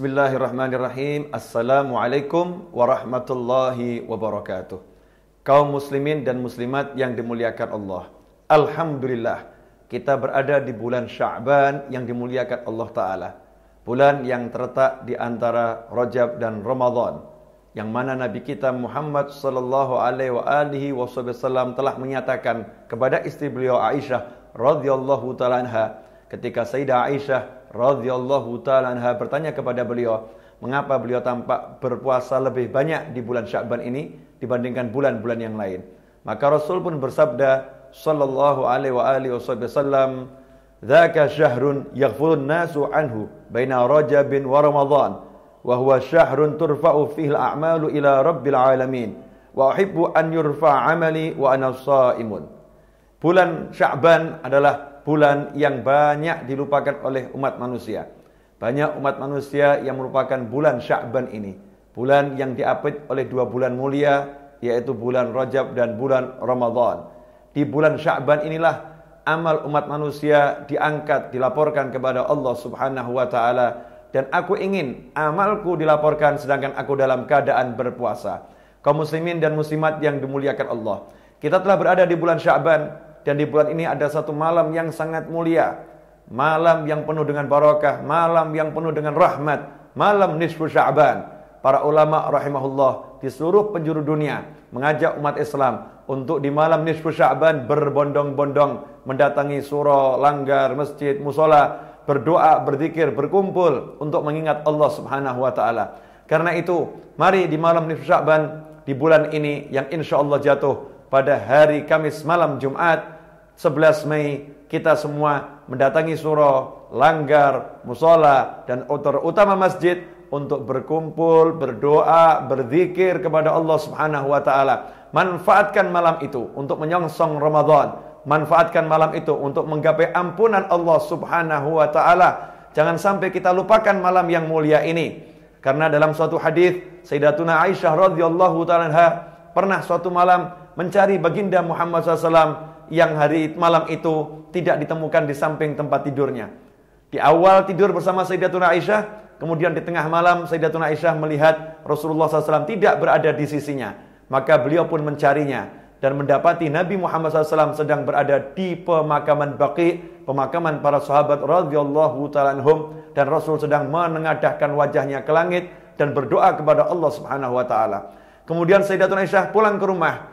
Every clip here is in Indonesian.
Bismillahirrahmanirrahim. Assalamualaikum warahmatullahi wabarakatuh. Kaum muslimin dan muslimat yang dimuliakan Allah. Alhamdulillah, kita berada di bulan Sya'ban yang dimuliakan Allah Ta'ala. Bulan yang terletak di antara Rajab dan Ramadan. Yang mana Nabi kita Muhammad sallallahu alaihi wasallam telah menyatakan kepada istri beliau Aisyah radhiyallahu taala anha ketika Sayyidah Aisyah radhiyallahu taala anha bertanya kepada beliau, "Mengapa beliau tampak berpuasa lebih banyak di bulan Sya'ban ini dibandingkan bulan-bulan yang lain?" Maka Rasul pun bersabda sallallahu alaihi wa alihi wasallam, "Dzaka syahrun yaghfurun nasu anhu baina Rajabin wa Ramadan, wa huwa syahrun turfa'u fihi al-a'malu ila rabbil alamin, wa uhibbu an yurfa 'amali wa ana sha'imun." Bulan Sya'ban adalah bulan yang banyak dilupakan oleh umat manusia. Banyak umat manusia yang merupakan bulan Sya'ban ini. Bulan yang diapit oleh dua bulan mulia, yaitu bulan Rajab dan bulan Ramadan. Di bulan Sya'ban inilah amal umat manusia diangkat, dilaporkan kepada Allah Subhanahu wa taala dan aku ingin amalku dilaporkan sedangkan aku dalam keadaan berpuasa. Kaum muslimin dan muslimat yang dimuliakan Allah. Kita telah berada di bulan Sya'ban, dan di bulan ini ada satu malam yang sangat mulia, malam yang penuh dengan barakah, malam yang penuh dengan rahmat, malam nisfu Sya'ban. Para ulama rahimahullah di seluruh penjuru dunia mengajak umat Islam untuk di malam nisfu Sya'ban berbondong-bondong mendatangi surau, langgar, masjid, musola, berdoa, berzikir, berkumpul untuk mengingat Allah Subhanahu wa taala. Karena itu, mari di malam nisfu Sya'ban di bulan ini yang insya Allah jatuh pada hari Kamis malam Jumat 11 Mei kita semua mendatangi surau, langgar, musola dan utama masjid untuk berkumpul, berdoa, berzikir kepada Allah Subhanahu wa taala. Manfaatkan malam itu untuk menyongsong Ramadan. Manfaatkan malam itu untuk menggapai ampunan Allah Subhanahu wa taala. Jangan sampai kita lupakan malam yang mulia ini. Karena dalam suatu hadis Sayyidatuna Aisyah radhiyallahu taala pernah suatu malam mencari baginda Muhammad SAW yang hari malam itu tidak ditemukan di samping tempat tidurnya. Di awal tidur bersama Sayyidatuna Aisyah, kemudian di tengah malam Sayyidatuna Aisyah melihat Rasulullah SAW tidak berada di sisinya. Maka beliau pun mencarinya dan mendapati Nabi Muhammad SAW sedang berada di pemakaman Baqi, pemakaman para sahabat radhiyallahu taala dan Rasul sedang menengadahkan wajahnya ke langit dan berdoa kepada Allah Subhanahu wa taala. Kemudian Sayyidatuna Aisyah pulang ke rumah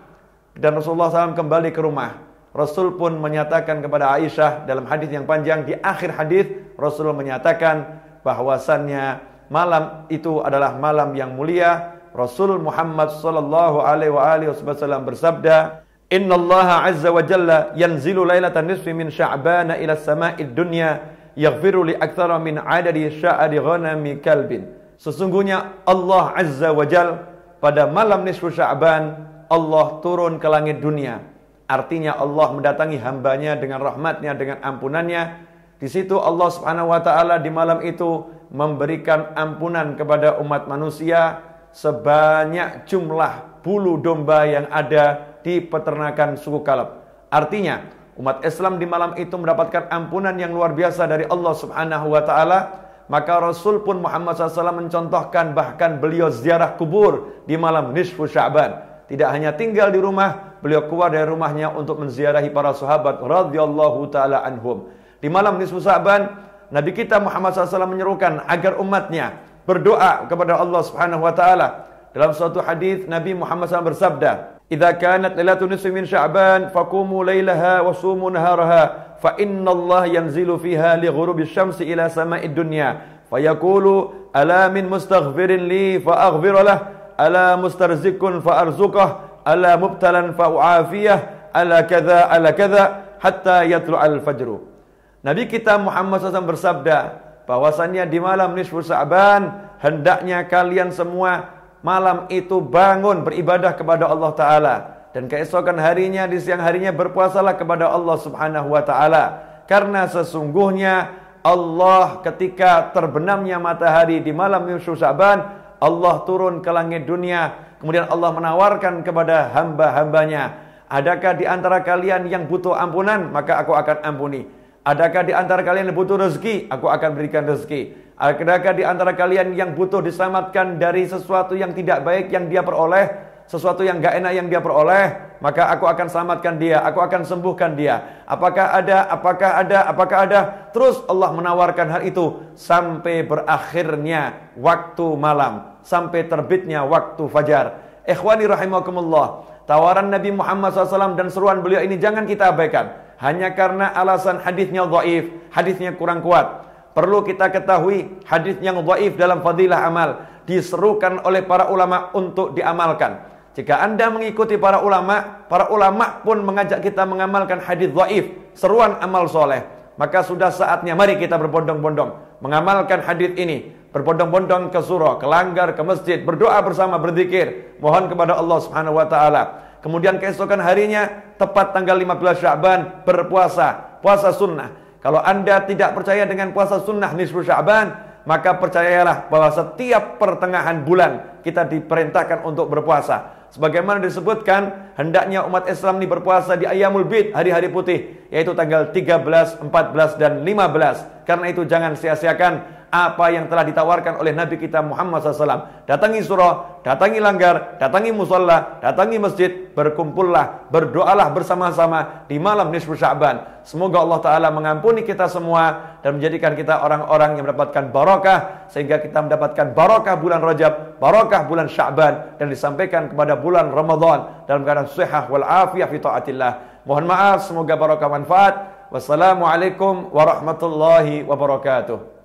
dan Rasulullah SAW kembali ke rumah. Rasul pun menyatakan kepada Aisyah dalam hadis yang panjang di akhir hadis Rasul menyatakan bahwasannya malam itu adalah malam yang mulia. Rasul Muhammad sallallahu alaihi wasallam bersabda, "Inna Allah azza wa jalla yanzilu lailatan nisfi min Sya'ban ila sama'id dunya yaghfiru li aktsara min 'adadi sya'ri ghanami kalbin." Sesungguhnya Allah azza wa jalla pada malam nisfu Sya'ban Allah turun ke langit dunia Artinya Allah mendatangi hambanya dengan rahmatnya, dengan ampunannya. Di situ Allah subhanahu wa ta'ala di malam itu memberikan ampunan kepada umat manusia sebanyak jumlah bulu domba yang ada di peternakan suku Kalab. Artinya, umat Islam di malam itu mendapatkan ampunan yang luar biasa dari Allah subhanahu wa ta'ala. Maka Rasul pun Muhammad SAW mencontohkan bahkan beliau ziarah kubur di malam nisfu sya'ban tidak hanya tinggal di rumah, beliau keluar dari rumahnya untuk menziarahi para sahabat radhiyallahu taala anhum. Di malam nisfu Sa'ban, Nabi kita Muhammad SAW menyerukan agar umatnya berdoa kepada Allah Subhanahu wa taala. Dalam suatu hadis Nabi Muhammad SAW bersabda, "Idza kanat lailatul nisfi min Sya'ban, faqumu lailaha wa sumu naharaha, fa inna Allah yanzilu fiha li ghurubi syamsi ila sama'id dunya." Fayaqulu, "Ala min mustaghfirin li fa aghfir lahu?" ala mustarzikun fa arzuqah ala mubtalan fa uafiyah ala kadza ala kadza hatta yatlu al fajru Nabi kita Muhammad SAW bersabda bahwasanya di malam nisfu Sa'ban hendaknya kalian semua malam itu bangun beribadah kepada Allah taala dan keesokan harinya di siang harinya berpuasalah kepada Allah Subhanahu wa taala karena sesungguhnya Allah ketika terbenamnya matahari di malam nisfu Sa'ban Allah turun ke langit dunia, kemudian Allah menawarkan kepada hamba-hambanya, Adakah di antara kalian yang butuh ampunan? Maka aku akan ampuni. Adakah di antara kalian yang butuh rezeki? Aku akan berikan rezeki. Adakah di antara kalian yang butuh diselamatkan dari sesuatu yang tidak baik yang dia peroleh? sesuatu yang gak enak yang dia peroleh, maka aku akan selamatkan dia, aku akan sembuhkan dia. Apakah ada, apakah ada, apakah ada. Terus Allah menawarkan hal itu sampai berakhirnya waktu malam, sampai terbitnya waktu fajar. Ikhwani rahimakumullah, tawaran Nabi Muhammad SAW dan seruan beliau ini jangan kita abaikan. Hanya karena alasan hadisnya dhaif, hadisnya kurang kuat. Perlu kita ketahui hadis yang dhaif dalam fadilah amal diserukan oleh para ulama untuk diamalkan. Jika Anda mengikuti para ulama, para ulama pun mengajak kita mengamalkan hadis waif, seruan amal soleh. Maka sudah saatnya mari kita berbondong-bondong mengamalkan hadis ini, berbondong-bondong ke surau, ke langgar, ke masjid, berdoa bersama, berzikir, mohon kepada Allah Subhanahu wa taala. Kemudian keesokan harinya tepat tanggal 15 Syaban berpuasa, puasa sunnah. Kalau Anda tidak percaya dengan puasa sunnah nisfu Syaban, maka percayalah bahwa setiap pertengahan bulan kita diperintahkan untuk berpuasa. Sebagaimana disebutkan, hendaknya umat Islam ini berpuasa di Ayamul Bid, hari-hari putih, yaitu tanggal 13, 14, dan 15. Karena itu jangan sia-siakan apa yang telah ditawarkan oleh Nabi kita Muhammad SAW. Datangi surah, datangi langgar, datangi musola, datangi masjid, berkumpullah, berdoalah bersama-sama di malam nisfu Sya'ban. Semoga Allah Ta'ala mengampuni kita semua dan menjadikan kita orang-orang yang mendapatkan barokah sehingga kita mendapatkan barokah bulan Rajab, barokah bulan Sya'ban dan disampaikan kepada bulan Ramadan dalam keadaan sehat wal afiyah fi taatillah. Mohon maaf, semoga barokah manfaat. Wassalamualaikum warahmatullahi wabarakatuh.